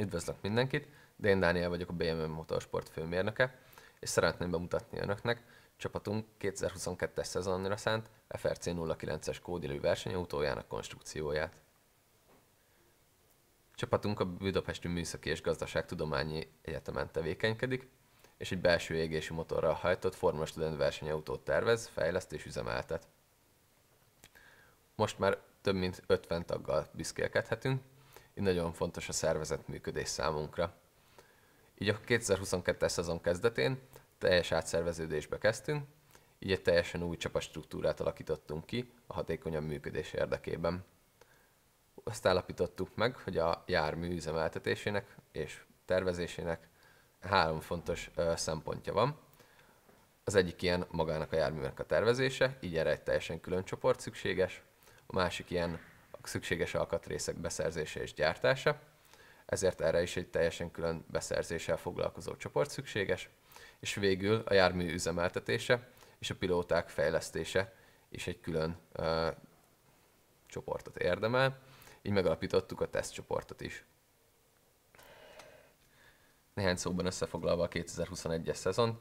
Üdvözlök mindenkit, de én Dániel vagyok a BMW Motorsport főmérnöke, és szeretném bemutatni önöknek csapatunk 2022-es szezonra szánt FRC 09-es kódilő versenyautójának konstrukcióját. Csapatunk a Budapesti Műszaki és Gazdaságtudományi Egyetemen tevékenykedik, és egy belső égési motorral hajtott Formula Student versenyautót tervez, fejleszt és üzemeltet. Most már több mint 50 taggal büszkélkedhetünk, így nagyon fontos a szervezet működés számunkra. Így a 2022-es szezon kezdetén teljes átszerveződésbe kezdtünk, így egy teljesen új csapatstruktúrát alakítottunk ki a hatékonyabb működés érdekében. Azt állapítottuk meg, hogy a jármű üzemeltetésének és tervezésének három fontos ö, szempontja van. Az egyik ilyen magának a járműnek a tervezése, így erre egy teljesen külön csoport szükséges. A másik ilyen szükséges alkatrészek beszerzése és gyártása, ezért erre is egy teljesen külön beszerzéssel foglalkozó csoport szükséges, és végül a jármű üzemeltetése és a pilóták fejlesztése is egy külön ö, csoportot érdemel, így megalapítottuk a tesztcsoportot is. Néhány szóban összefoglalva a 2021-es szezon,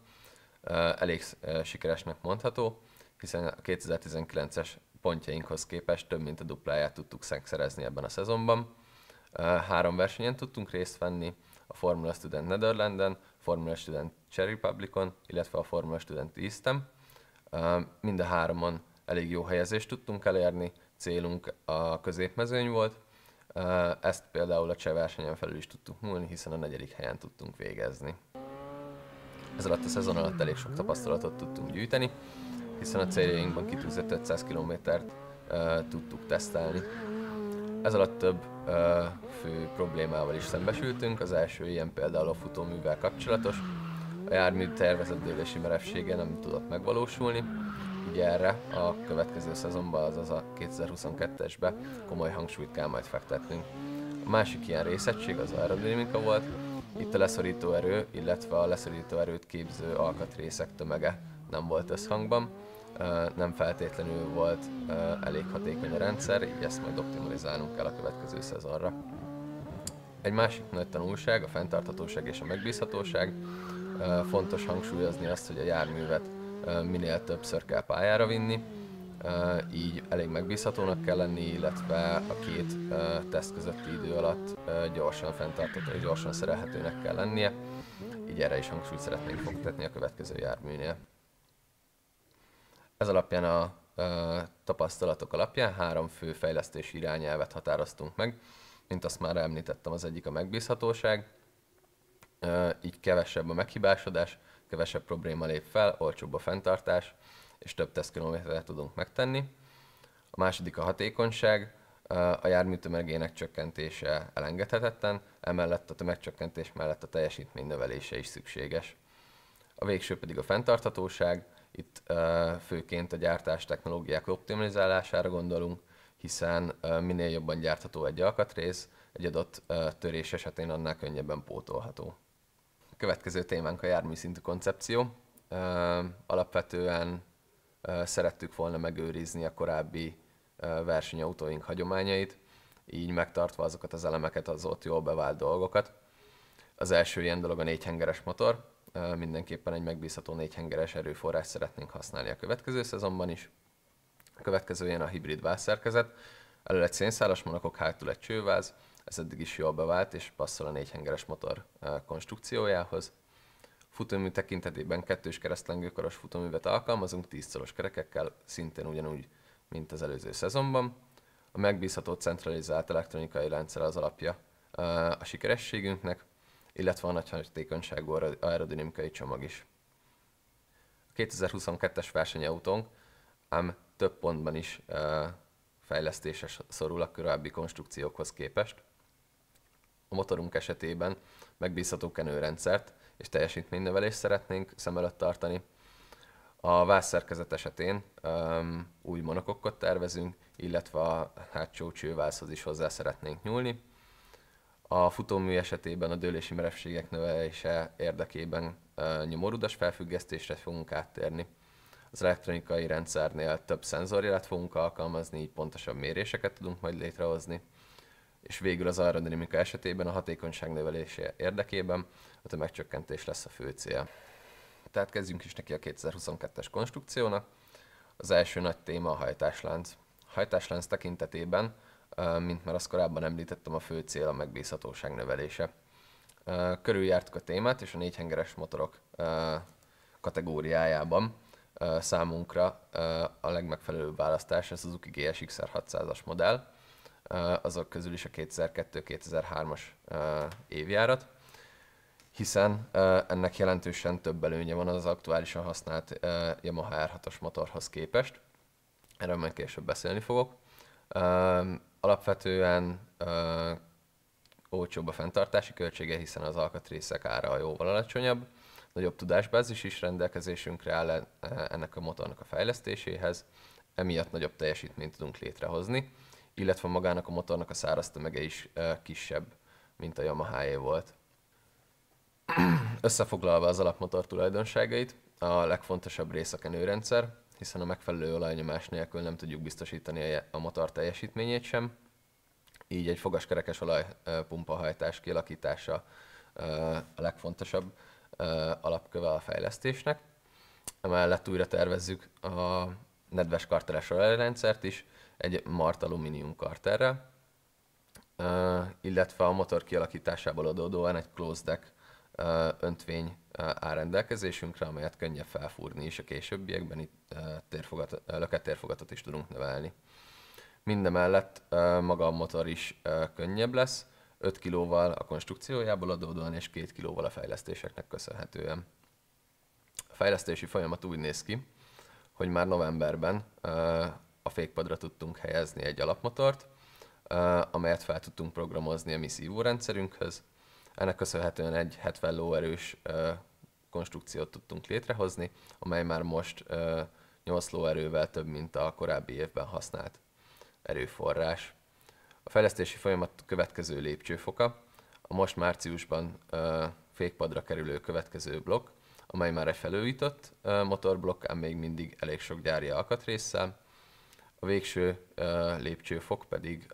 elég sikeresnek mondható, hiszen a 2019-es pontjainkhoz képest több mint a dupláját tudtuk szerezni ebben a szezonban. Három versenyen tudtunk részt venni, a Formula Student Netherlanden, Formula Student Cherry Republicon, illetve a Formula Student Eastem. Mind a háromon elég jó helyezést tudtunk elérni, célunk a középmezőny volt, ezt például a cseh versenyen felül is tudtuk múlni, hiszen a negyedik helyen tudtunk végezni. Ez alatt a szezon alatt elég sok tapasztalatot tudtunk gyűjteni, hiszen a céljainkban kitűzött 500 kilométert uh, tudtuk tesztelni. Ez alatt több uh, fő problémával is szembesültünk, az első ilyen például a futóművel kapcsolatos. A jármű tervezett dőlési merevsége nem tudott megvalósulni, így erre a következő szezonban, azaz a 2022-esbe komoly hangsúlyt kell majd fektetnünk. A másik ilyen részegység az aerodinamika volt, itt a leszorító erő, illetve a leszorító erőt képző alkatrészek tömege nem volt összhangban, nem feltétlenül volt elég hatékony a rendszer, így ezt majd optimalizálnunk kell a következő szezonra. Egy másik nagy tanulság a fenntarthatóság és a megbízhatóság. Fontos hangsúlyozni azt, hogy a járművet minél többször kell pályára vinni, így elég megbízhatónak kell lenni, illetve a két teszt közötti idő alatt gyorsan fenntartható és gyorsan szerelhetőnek kell lennie. Így erre is hangsúlyt szeretnénk fogtetni a következő járműnél. Ez alapján a tapasztalatok alapján három fő fejlesztési irányelvet határoztunk meg. Mint azt már említettem, az egyik a megbízhatóság, így kevesebb a meghibásodás, kevesebb probléma lép fel, olcsóbb a fenntartás, és több tesztkilométerre tudunk megtenni. A második a hatékonyság, a jármű tömegének csökkentése elengedhetetlen, emellett a tömegcsökkentés mellett a teljesítmény növelése is szükséges. A végső pedig a fenntarthatóság, itt főként a gyártás technológiák optimalizálására gondolunk, hiszen minél jobban gyártható egy alkatrész, egy adott törés esetén annál könnyebben pótolható. A következő témánk a járműszintű koncepció. Alapvetően szerettük volna megőrizni a korábbi versenyautóink hagyományait, így megtartva azokat az elemeket, az ott jól bevált dolgokat. Az első ilyen dolog a négyhengeres motor, mindenképpen egy megbízható négyhengeres erőforrás szeretnénk használni a következő szezonban is. A következő ilyen a hibrid válszerkezet, elő egy szénszálas monokok, hátul egy csőváz, ez eddig is jól bevált és passzol a négyhengeres motor konstrukciójához. Futómű tekintetében kettős keresztlengőkoros futóművet alkalmazunk, 10 kerekekkel, szintén ugyanúgy, mint az előző szezonban. A megbízható centralizált elektronikai rendszer az alapja a sikerességünknek, illetve a nagy hatékonyságú aerodinamikai csomag is. A 2022-es versenyautónk ám több pontban is fejlesztése szorul a korábbi konstrukciókhoz képest. A motorunk esetében megbízható kenőrendszert és teljesítménynövelést szeretnénk szem előtt tartani. A vászszerkezet esetén um, új monokokkot tervezünk, illetve a hátsó csővászhoz is hozzá szeretnénk nyúlni, a futómű esetében a dőlési merevségek növelése érdekében nyomorúdas felfüggesztésre fogunk áttérni. Az elektronikai rendszernél több szenzorjelet fogunk alkalmazni, így pontosabb méréseket tudunk majd létrehozni. És végül az aerodinamika esetében a hatékonyság növelése érdekében a tömegcsökkentés lesz a fő cél. Tehát kezdjünk is neki a 2022-es konstrukciónak. Az első nagy téma a hajtáslánc. A hajtáslánc tekintetében mint már azt korábban említettem, a fő cél a megbízhatóság növelése. Körüljártuk a témát, és a négyhengeres motorok kategóriájában számunkra a legmegfelelőbb választás a Suzuki GSX-R 600-as modell, azok közül is a 2002-2003-as évjárat, hiszen ennek jelentősen több előnye van az aktuálisan használt Yamaha R6-os motorhoz képest. Erről majd később beszélni fogok. Alapvetően ö, olcsóbb a fenntartási költsége, hiszen az alkatrészek ára jóval alacsonyabb, nagyobb tudásbázis is rendelkezésünkre áll e, ennek a motornak a fejlesztéséhez, emiatt nagyobb teljesítményt tudunk létrehozni, illetve magának a motornak a száraz tömege is kisebb, mint a yamaha volt. Összefoglalva az alapmotor tulajdonságait, a legfontosabb rész a kenőrendszer, hiszen a megfelelő olajnyomás nélkül nem tudjuk biztosítani a motor teljesítményét sem. Így egy fogaskerekes olajpumpahajtás kialakítása a legfontosabb alapköve a fejlesztésnek. Emellett újra tervezzük a nedves karteres olajrendszert is egy mart alumínium karterrel, illetve a motor kialakításából adódóan egy closed deck öntvény áll rendelkezésünkre, amelyet könnyebb felfúrni is a későbbiekben, itt térfogat, lökettérfogatot is tudunk növelni. Mindemellett maga a motor is könnyebb lesz, 5 kilóval a konstrukciójából adódóan és 2 kilóval a fejlesztéseknek köszönhetően. A fejlesztési folyamat úgy néz ki, hogy már novemberben a fékpadra tudtunk helyezni egy alapmotort, amelyet fel tudtunk programozni a mi szívórendszerünkhöz, ennek köszönhetően egy 70 lóerős konstrukciót tudtunk létrehozni, amely már most 8 lóerővel több, mint a korábbi évben használt erőforrás. A fejlesztési folyamat következő lépcsőfoka a most márciusban fékpadra kerülő következő blokk, amely már egy felújított motorblokk, ám még mindig elég sok gyári alkatrésszel. A végső lépcsőfok pedig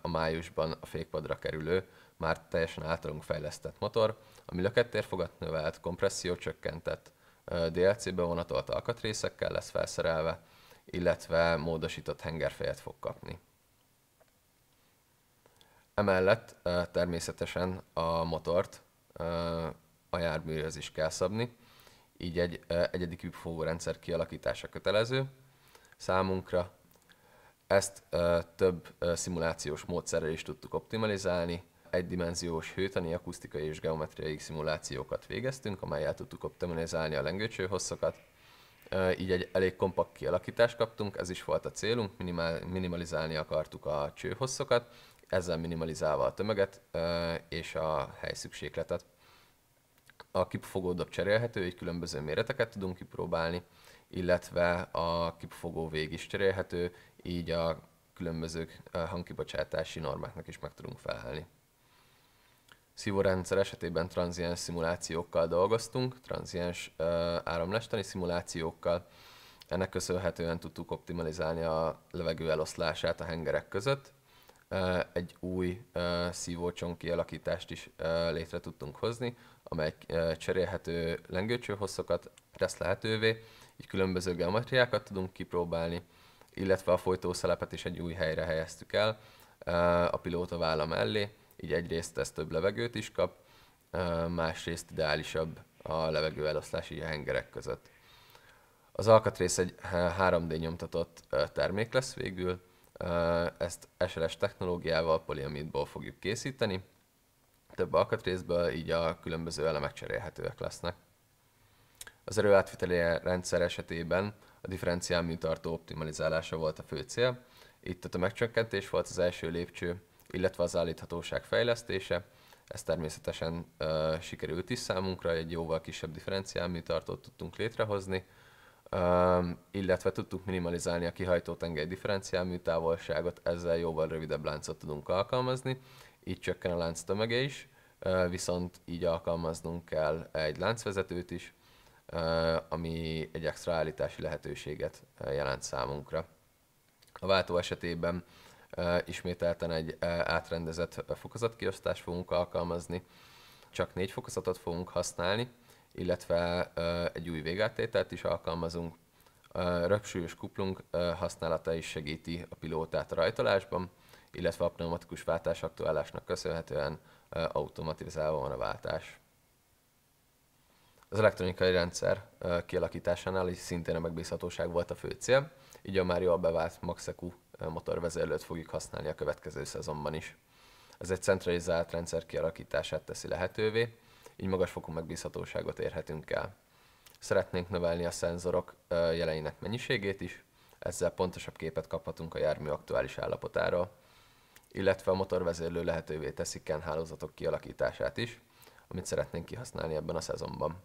a májusban a fékpadra kerülő már teljesen általunk fejlesztett motor, ami lökettérfogat növelt, kompresszió csökkentett, DLC-be vonatolt alkatrészekkel lesz felszerelve, illetve módosított hengerfejet fog kapni. Emellett természetesen a motort a járműhöz is kell szabni, így egy egyedi kükfogórendszer kialakítása kötelező számunkra. Ezt több szimulációs módszerrel is tudtuk optimalizálni, egydimenziós hőtani, akusztikai és geometriai szimulációkat végeztünk, amelyel tudtuk optimalizálni a lengőcső hosszokat, így egy elég kompakt kialakítást kaptunk, ez is volt a célunk, minimál, minimalizálni akartuk a csőhosszokat, ezzel minimalizálva a tömeget és a helyszükségletet. A kipfogó cserélhető, így különböző méreteket tudunk kipróbálni, illetve a kipufogó vég is cserélhető, így a különböző hangkibocsátási normáknak is meg tudunk felelni szívórendszer esetében tranziens szimulációkkal dolgoztunk, tranziens áramlestani szimulációkkal. Ennek köszönhetően tudtuk optimalizálni a levegő eloszlását a hengerek között. Egy új szívócson kialakítást is létre tudtunk hozni, amely cserélhető lengőcsőhosszokat tesz lehetővé, így különböző geometriákat tudunk kipróbálni, illetve a folytószelepet is egy új helyre helyeztük el, a pilóta válla mellé, így egyrészt ez több levegőt is kap, másrészt ideálisabb a levegő eloszlási hengerek között. Az alkatrész egy 3D nyomtatott termék lesz végül, ezt SLS technológiával poliamidból fogjuk készíteni, több alkatrészből így a különböző elemek cserélhetőek lesznek. Az erőátviteli rendszer esetében a differenciál műtartó optimalizálása volt a fő cél, itt a tömegcsökkentés volt az első lépcső, illetve az állíthatóság fejlesztése. Ez természetesen uh, sikerült is számunkra, egy jóval kisebb differenciálműtartót tudtunk létrehozni, uh, illetve tudtuk minimalizálni a kihajtó tengely differenciálműtávolságot, ezzel jóval rövidebb láncot tudunk alkalmazni, így csökken a lánc tömege is, uh, viszont így alkalmaznunk kell egy láncvezetőt is, uh, ami egy extra állítási lehetőséget jelent számunkra. A váltó esetében ismételten egy átrendezett fokozatkiosztást fogunk alkalmazni, csak négy fokozatot fogunk használni, illetve egy új végáttételt is alkalmazunk. Röpsúlyos kuplunk használata is segíti a pilótát a rajtolásban, illetve a pneumatikus váltás aktuálásnak köszönhetően automatizálva van a váltás. Az elektronikai rendszer kialakításánál is szintén a megbízhatóság volt a fő cél, így a már jól bevált Maxeku motorvezérlőt fogjuk használni a következő szezonban is. Ez egy centralizált rendszer kialakítását teszi lehetővé, így magas fokú megbízhatóságot érhetünk el. Szeretnénk növelni a szenzorok jeleinek mennyiségét is, ezzel pontosabb képet kaphatunk a jármű aktuális állapotáról, illetve a motorvezérlő lehetővé teszi ken hálózatok kialakítását is, amit szeretnénk kihasználni ebben a szezonban.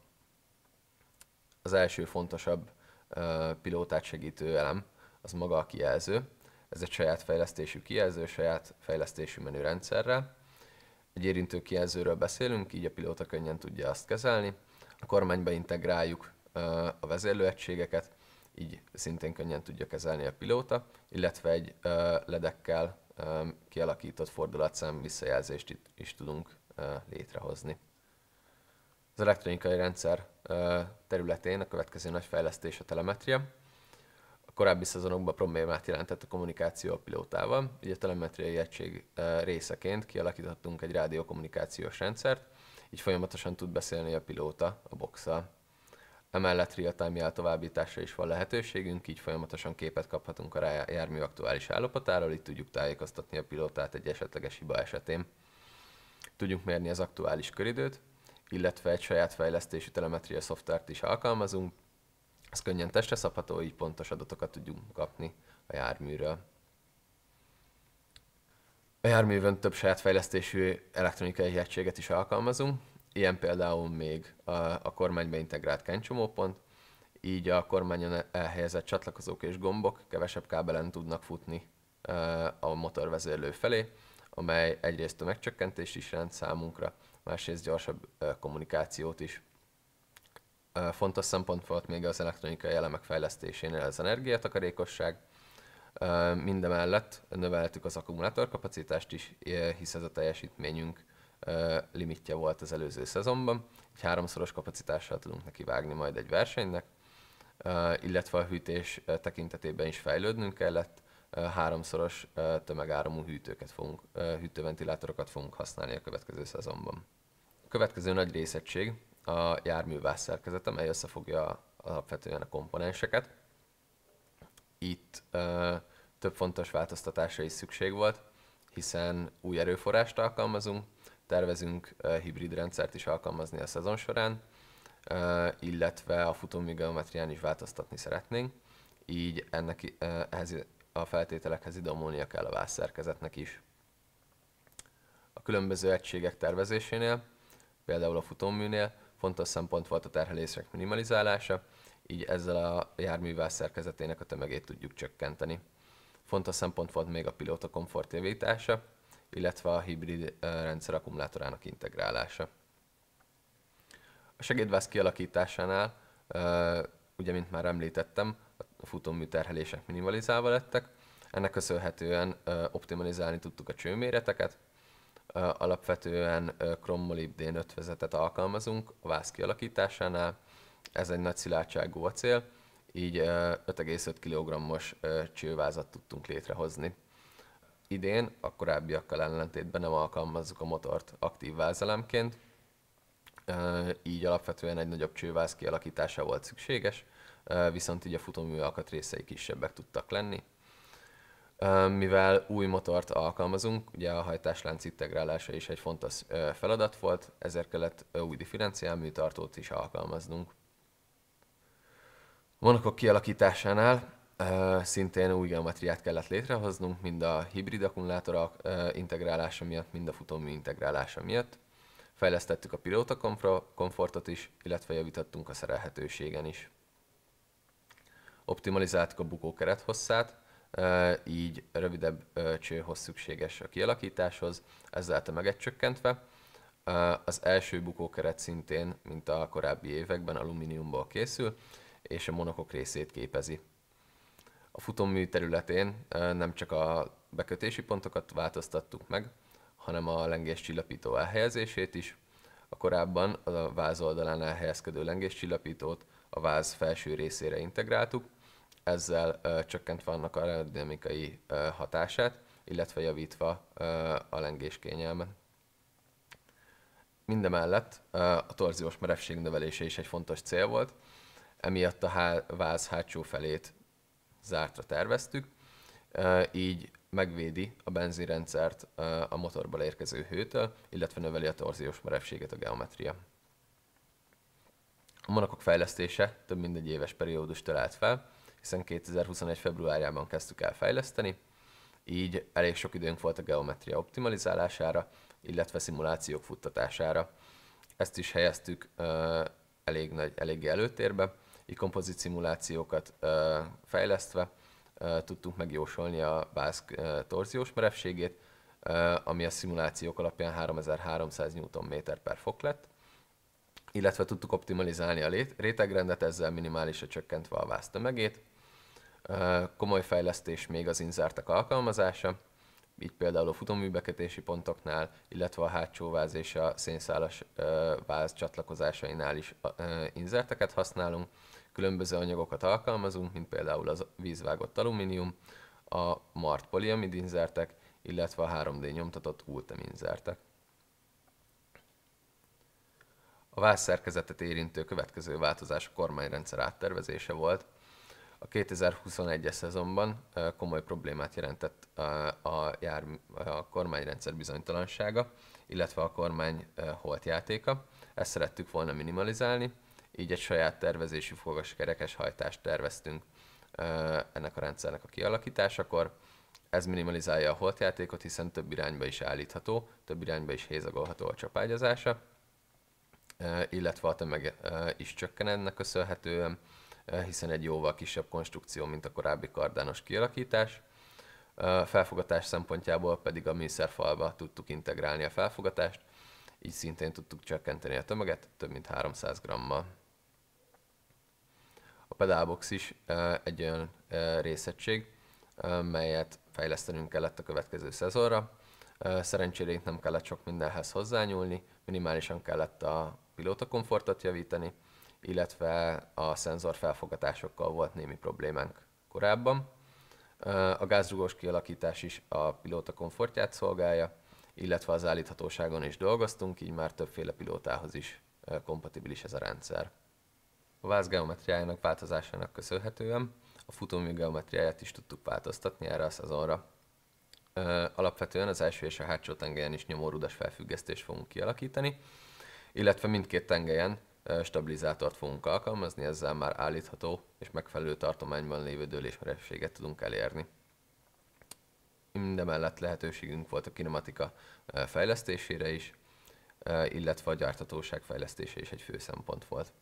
Az első fontosabb pilótát segítő elem az maga a kijelző, ez egy saját fejlesztésű kijelző, saját fejlesztésű menürendszerrel. Egy érintő kijelzőről beszélünk, így a pilóta könnyen tudja azt kezelni. A kormányba integráljuk a vezérlőegységeket, így szintén könnyen tudja kezelni a pilóta, illetve egy ledekkel kialakított fordulatszám visszajelzést is tudunk létrehozni. Az elektronikai rendszer területén a következő nagy fejlesztés a telemetria korábbi szezonokban problémát jelentett a kommunikáció a pilótával, Ugye a telemetriai egység részeként kialakítottunk egy rádiókommunikációs rendszert, így folyamatosan tud beszélni a pilóta a boxa. Emellett real-time továbbításra is van lehetőségünk, így folyamatosan képet kaphatunk a jármű aktuális állapotáról, így tudjuk tájékoztatni a pilótát egy esetleges hiba esetén. Tudjuk mérni az aktuális köridőt, illetve egy saját fejlesztési telemetria szoftvert is alkalmazunk, ez könnyen testre szabható, így pontos adatokat tudjunk kapni a járműről. A járművön több saját fejlesztésű elektronikai egységet is alkalmazunk, ilyen például még a, a kormányba integrált kencsomópont, így a kormányon elhelyezett csatlakozók és gombok kevesebb kábelen tudnak futni a motorvezérlő felé, amely egyrészt tömegcsökkentést is rend számunkra, másrészt gyorsabb kommunikációt is fontos szempont volt még az elektronikai elemek fejlesztésénél az energiatakarékosság. Mindemellett növeltük az akkumulátorkapacitást is, hisz ez a teljesítményünk limitje volt az előző szezonban, Egy háromszoros kapacitással tudunk neki vágni majd egy versenynek, illetve a hűtés tekintetében is fejlődnünk kellett, háromszoros tömegáramú hűtőket fogunk, hűtőventilátorokat fogunk használni a következő szezonban. A következő nagy részegység a járművás szerkezet, amely összefogja alapvetően a komponenseket. Itt ö, több fontos változtatásra is szükség volt, hiszen új erőforrást alkalmazunk, tervezünk ö, hibrid rendszert is alkalmazni a szezon során, ö, illetve a geometrián is változtatni szeretnénk, így ennek, ö, ehhez a feltételekhez idomulnia kell a vászszerkezetnek is. A különböző egységek tervezésénél, például a futóműnél, Fontos szempont volt a terhelések minimalizálása, így ezzel a járművel szerkezetének a tömegét tudjuk csökkenteni. Fontos szempont volt még a pilóta komfort javítása, illetve a hibrid rendszer akkumulátorának integrálása. A segédváz kialakításánál, ugye mint már említettem, a futómű terhelések minimalizálva lettek, ennek köszönhetően optimalizálni tudtuk a csőméreteket, Alapvetően kromolibdén ötvezetet alkalmazunk a váz kialakításánál, ez egy nagy szilárdságú acél, így 5,5 kg-os csővázat tudtunk létrehozni. Idén a korábbiakkal ellentétben nem alkalmazzuk a motort aktív vázelemként, így alapvetően egy nagyobb csőváz kialakítása volt szükséges, viszont így a futómű alkatrészei kisebbek tudtak lenni, mivel új motort alkalmazunk, ugye a hajtáslánc integrálása is egy fontos feladat volt, ezért kellett új differenciálműtartót is alkalmaznunk. A monokok kialakításánál szintén új geometriát kellett létrehoznunk, mind a hibrid akkumulátor integrálása miatt, mind a futómű integrálása miatt. Fejlesztettük a pilóta komfortot is, illetve javítottunk a szerelhetőségen is. Optimalizáltuk a bukókeret hosszát, így rövidebb csőhoz szükséges a kialakításhoz, ezáltal csökkentve. Az első bukókeret szintén, mint a korábbi években, alumíniumból készül, és a monokok részét képezi. A futómű területén nem csak a bekötési pontokat változtattuk meg, hanem a lengés csillapító elhelyezését is. A korábban a váz oldalán elhelyezkedő lengés csillapítót a váz felső részére integráltuk, ezzel csökkentve annak a aerodinamikai hatását, illetve javítva a lengés kényelmet. Mindemellett a torziós merevség növelése is egy fontos cél volt, emiatt a váz hátsó felét zártra terveztük, így megvédi a benzinrendszert a motorból érkező hőtől, illetve növeli a torziós merevséget a geometria. A monokok fejlesztése több mint egy éves periódust talált fel, hiszen 2021. februárjában kezdtük el fejleszteni, így elég sok időnk volt a geometria optimalizálására, illetve szimulációk futtatására. Ezt is helyeztük uh, elég nagy, eléggé előtérbe, így kompozit szimulációkat uh, fejlesztve uh, tudtunk megjósolni a bászk torziós merevségét, ami a szimulációk alapján 3300 Nm per fok lett, illetve tudtuk optimalizálni a rétegrendet, ezzel minimálisra csökkentve a váz tömegét, Komoly fejlesztés még az inzertek alkalmazása, így például a futóműbeketési pontoknál, illetve a hátsó váz és a szénszálas váz csatlakozásainál is inzerteket használunk. Különböző anyagokat alkalmazunk, mint például az vízvágott alumínium, a MART poliamid inzertek, illetve a 3D nyomtatott ultem inzertek. A váz szerkezetet érintő következő változás a kormányrendszer áttervezése volt, a 2021-es szezonban komoly problémát jelentett a, jár, a kormányrendszer bizonytalansága, illetve a kormány holtjátéka. Ezt szerettük volna minimalizálni, így egy saját tervezésű fogaskerekes hajtást terveztünk ennek a rendszernek a kialakításakor. Ez minimalizálja a holtjátékot, hiszen több irányba is állítható, több irányba is hézagolható a csapágyazása, illetve a tömeg is csökken ennek köszönhetően Eh, hiszen egy jóval kisebb konstrukció, mint a korábbi kardános kialakítás. Eh, felfogatás szempontjából pedig a műszerfalba tudtuk integrálni a felfogatást, így szintén tudtuk csökkenteni a tömeget több mint 300 g-mal. A pedálbox is eh, egy olyan részegység, melyet fejlesztenünk kellett a következő szezonra. Szerencsére itt nem kellett sok mindenhez hozzányúlni, minimálisan kellett a pilóta komfortot javítani, illetve a szenzor felfogatásokkal volt némi problémánk korábban. A gázrugós kialakítás is a pilóta komfortját szolgálja, illetve az állíthatóságon is dolgoztunk, így már többféle pilótához is kompatibilis ez a rendszer. A váz geometriájának változásának köszönhetően a futómű geometriáját is tudtuk változtatni erre a szezonra. Alapvetően az első és a hátsó tengelyen is nyomórudas felfüggesztést fogunk kialakítani, illetve mindkét tengelyen stabilizátort fogunk alkalmazni, ezzel már állítható és megfelelő tartományban lévő dőlésmerességet tudunk elérni. Mindemellett lehetőségünk volt a kinematika fejlesztésére is, illetve a gyártatóság fejlesztése is egy fő szempont volt.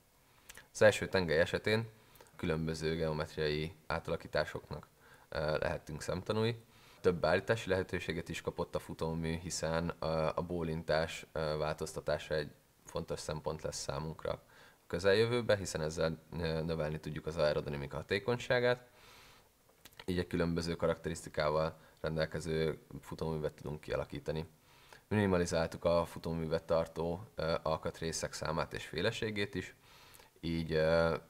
Az első tengely esetén különböző geometriai átalakításoknak lehettünk szemtanúi. Több állítási lehetőséget is kapott a futómű, hiszen a bólintás változtatása egy fontos szempont lesz számunkra a közeljövőben, hiszen ezzel növelni tudjuk az aerodinamika hatékonyságát. Így egy különböző karakterisztikával rendelkező futóművet tudunk kialakítani. Minimalizáltuk a futóművet tartó alkatrészek számát és féleségét is, így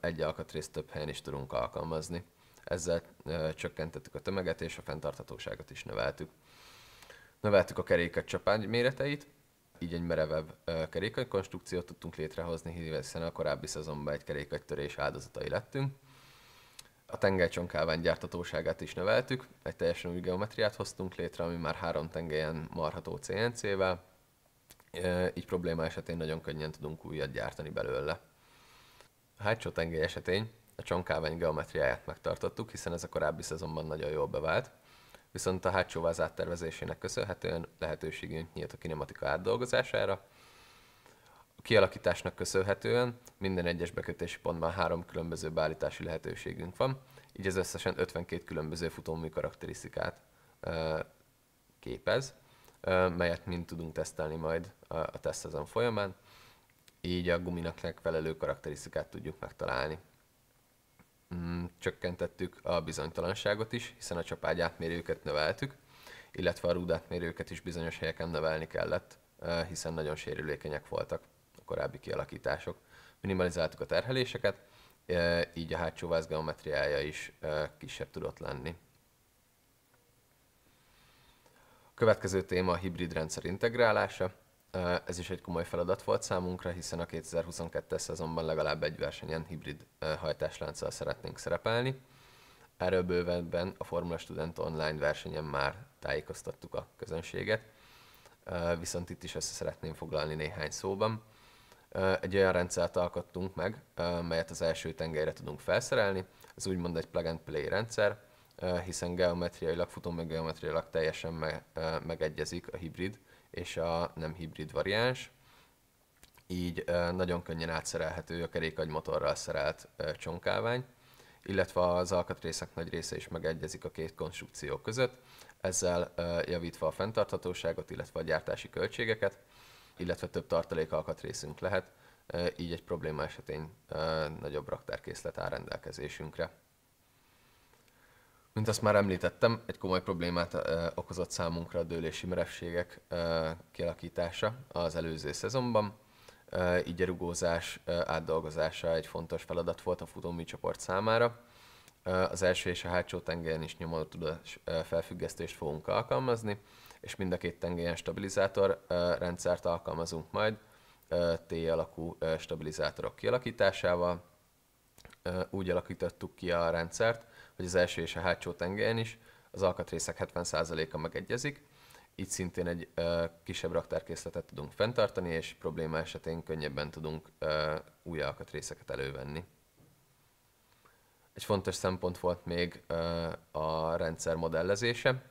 egy alkatrészt több helyen is tudunk alkalmazni. Ezzel csökkentettük a tömeget és a fenntarthatóságot is növeltük. Növeltük a kerékek csapány méreteit, így egy merevebb kerékagy konstrukciót tudtunk létrehozni, hiszen a korábbi szezonban egy törés áldozatai lettünk. A tengelcsonkálvány gyártatóságát is növeltük, egy teljesen új geometriát hoztunk létre, ami már három tengelyen marható CNC-vel, így probléma esetén nagyon könnyen tudunk újat gyártani belőle. A hátsó tengely esetén a csonkávány geometriáját megtartottuk, hiszen ez a korábbi szezonban nagyon jól bevált, viszont a hátsó váz áttervezésének köszönhetően lehetőségünk nyílt a kinematika átdolgozására. A kialakításnak köszönhetően minden egyes bekötési pontban három különböző beállítási lehetőségünk van, így ez összesen 52 különböző futómű karakterisztikát képez, melyet mind tudunk tesztelni majd a tesztezon folyamán, így a guminak megfelelő karakterisztikát tudjuk megtalálni mm, csökkentettük a bizonytalanságot is, hiszen a csapágy átmérőket növeltük, illetve a átmérőket is bizonyos helyeken növelni kellett, hiszen nagyon sérülékenyek voltak a korábbi kialakítások. Minimalizáltuk a terheléseket, így a hátsó váz geometriája is kisebb tudott lenni. A következő téma a hibrid rendszer integrálása. Ez is egy komoly feladat volt számunkra, hiszen a 2022-es szezonban legalább egy versenyen hibrid hajtáslánccal szeretnénk szerepelni. Erről bővebben a Formula Student online versenyen már tájékoztattuk a közönséget, viszont itt is össze szeretném foglalni néhány szóban. Egy olyan rendszert alkottunk meg, melyet az első tengelyre tudunk felszerelni, ez úgymond egy plug and play rendszer, hiszen geometriailag, futómű geometriailag teljesen me- megegyezik a hibrid és a nem hibrid variáns. Így nagyon könnyen átszerelhető a kerékagymotorral szerelt csonkávány, illetve az alkatrészek nagy része is megegyezik a két konstrukció között, ezzel javítva a fenntarthatóságot, illetve a gyártási költségeket, illetve több tartalék alkatrészünk lehet, így egy probléma esetén nagyobb raktárkészlet áll rendelkezésünkre. Mint azt már említettem, egy komoly problémát ö, okozott számunkra a dőlési merevségek ö, kialakítása az előző szezonban. Ö, így a rugózás ö, átdolgozása egy fontos feladat volt a futómű csoport számára. Ö, az első és a hátsó tengelyen is nyomortudás felfüggesztést fogunk alkalmazni, és mind a két tengelyen stabilizátor ö, rendszert alkalmazunk majd T-alakú stabilizátorok kialakításával. Ö, úgy alakítottuk ki a rendszert, hogy az első és a hátsó tengelyen is az alkatrészek 70%-a megegyezik, így szintén egy ö, kisebb raktárkészletet tudunk fenntartani, és probléma esetén könnyebben tudunk ö, új alkatrészeket elővenni. Egy fontos szempont volt még ö, a rendszer modellezése.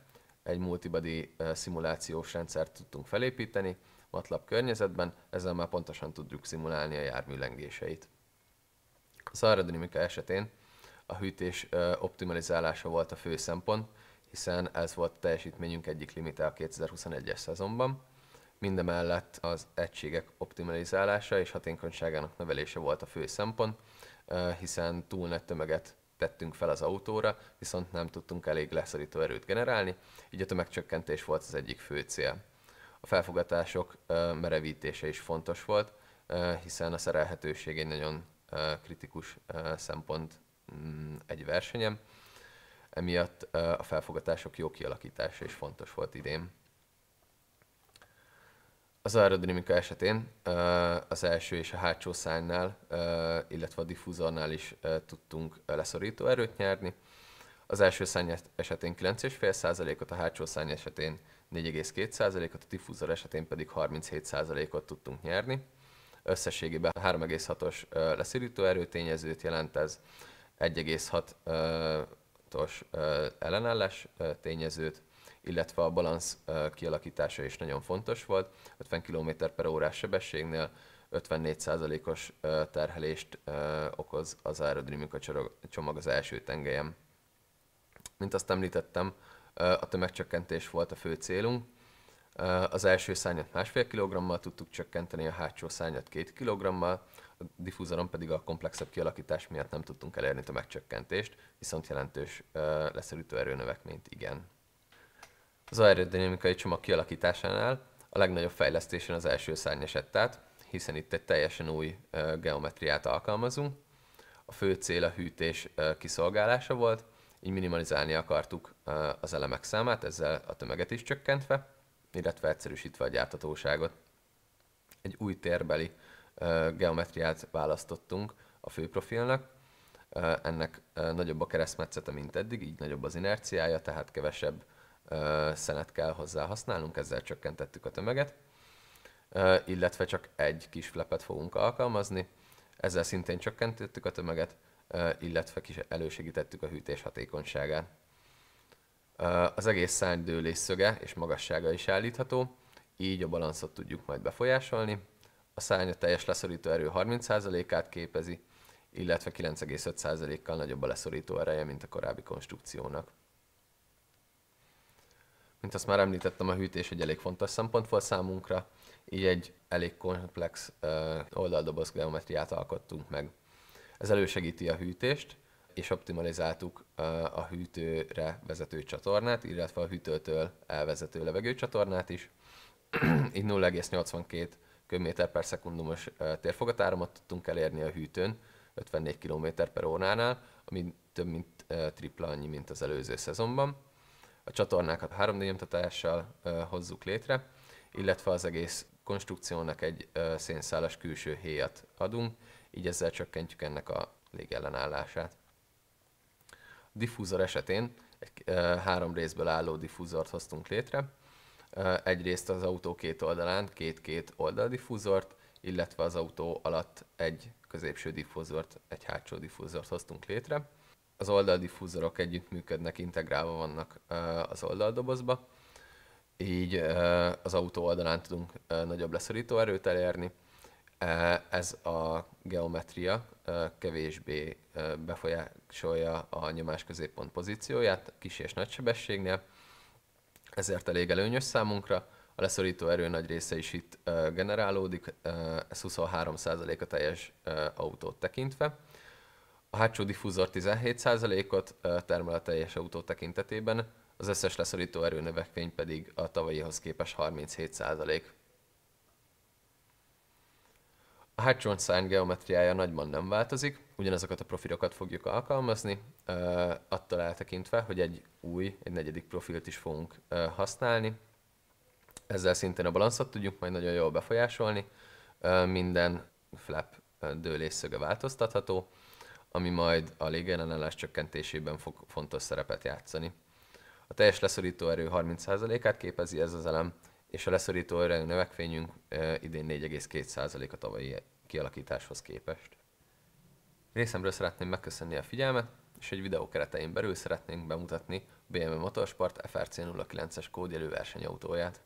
Egy multibody ö, szimulációs rendszert tudtunk felépíteni MATLAB környezetben, ezzel már pontosan tudjuk szimulálni a jármű lengéseit. Az szóval aerodinamika esetén a hűtés optimalizálása volt a fő szempont, hiszen ez volt a teljesítményünk egyik limite a 2021-es szezonban. Mindemellett az egységek optimalizálása és hatékonyságának növelése volt a fő szempont, hiszen túl nagy tömeget tettünk fel az autóra, viszont nem tudtunk elég leszorító erőt generálni, így a tömegcsökkentés volt az egyik fő cél. A felfogatások merevítése is fontos volt, hiszen a szerelhetőség egy nagyon kritikus szempont Mm, egy versenyem. Emiatt a felfogatások jó kialakítása is fontos volt idén. Az aerodinamika esetén az első és a hátsó szárnynál, illetve a diffúzornál is tudtunk leszorító erőt nyerni. Az első szárny esetén 9,5%-ot, a hátsó szárny esetén 4,2%-ot, a diffúzor esetén pedig 37%-ot tudtunk nyerni. Összességében 3,6-os leszorító erőtényezőt jelent ez, 1,6-os ellenállás tényezőt, illetve a balansz kialakítása is nagyon fontos volt. 50 km per órás sebességnél 54%-os terhelést okoz az aerodinamika csomag az első tengelyen. Mint azt említettem, a tömegcsökkentés volt a fő célunk. Az első szányat másfél kilogrammal tudtuk csökkenteni, a hátsó szányat két kilogrammal, diffúzoron pedig a komplexebb kialakítás miatt nem tudtunk elérni tömegcsökkentést, viszont jelentős leszerűtő erőnövekményt igen. Az aerodinamikai csomag kialakításánál a legnagyobb fejlesztésen az első szárny esett át, hiszen itt egy teljesen új geometriát alkalmazunk. A fő cél a hűtés kiszolgálása volt, így minimalizálni akartuk az elemek számát, ezzel a tömeget is csökkentve, illetve egyszerűsítve a gyártatóságot. Egy új térbeli geometriát választottunk a főprofilnak. Ennek nagyobb a keresztmetszete, mint eddig, így nagyobb az inerciája, tehát kevesebb szenet kell hozzá használnunk, ezzel csökkentettük a tömeget, illetve csak egy kis flepet fogunk alkalmazni, ezzel szintén csökkentettük a tömeget, illetve kis elősegítettük a hűtés hatékonyságát. Az egész szárny dőlésszöge és magassága is állítható, így a balanszot tudjuk majd befolyásolni, a szárnya teljes leszorító erő 30%-át képezi, illetve 9,5%-kal nagyobb a leszorító ereje, mint a korábbi konstrukciónak. Mint azt már említettem, a hűtés egy elég fontos szempont volt számunkra, így egy elég komplex oldaldoboz geometriát alkottunk meg. Ez elősegíti a hűtést, és optimalizáltuk a hűtőre vezető csatornát, illetve a hűtőtől elvezető levegőcsatornát is. Így 0,82 köbméter per szekundumos térfogatáramot tudtunk elérni a hűtőn, 54 km per óránál, ami több mint tripla annyi, mint az előző szezonban. A csatornákat 3D nyomtatással hozzuk létre, illetve az egész konstrukciónak egy szénszálas külső héjat adunk, így ezzel csökkentjük ennek a légellenállását. A diffúzor esetén egy három részből álló diffúzort hoztunk létre, egyrészt az autó két oldalán két-két oldaldiffúzort, illetve az autó alatt egy középső diffúzort, egy hátsó diffúzort hoztunk létre. Az oldaldiffúzorok együttműködnek, integrálva vannak az oldaldobozba, így az autó oldalán tudunk nagyobb leszorító erőt elérni. Ez a geometria kevésbé befolyásolja a nyomás középpont pozícióját kis és nagy sebességnél, ezért elég előnyös számunkra. A leszorító erő nagy része is itt generálódik, ez 23% a teljes autót tekintve. A hátsó diffúzor 17%-ot termel a teljes autó tekintetében, az összes leszorító erőnövekvény pedig a tavalyihoz képest 37%. A hátsó szárny geometriája nagyban nem változik, ugyanazokat a profilokat fogjuk alkalmazni, attól eltekintve, hogy egy új, egy negyedik profilt is fogunk használni. Ezzel szintén a balanszot tudjuk majd nagyon jól befolyásolni. Minden flap dőlésszöge változtatható, ami majd a légellenállás csökkentésében fog fontos szerepet játszani. A teljes leszorító erő 30%-át képezi ez az elem, és a leszorító erejű növekvényünk idén 4,2% a tavalyi kialakításhoz képest. Részemről szeretném megköszönni a figyelmet, és egy videó keretein belül szeretnénk bemutatni BMW Motorsport FRC 09-es kódjelű versenyautóját.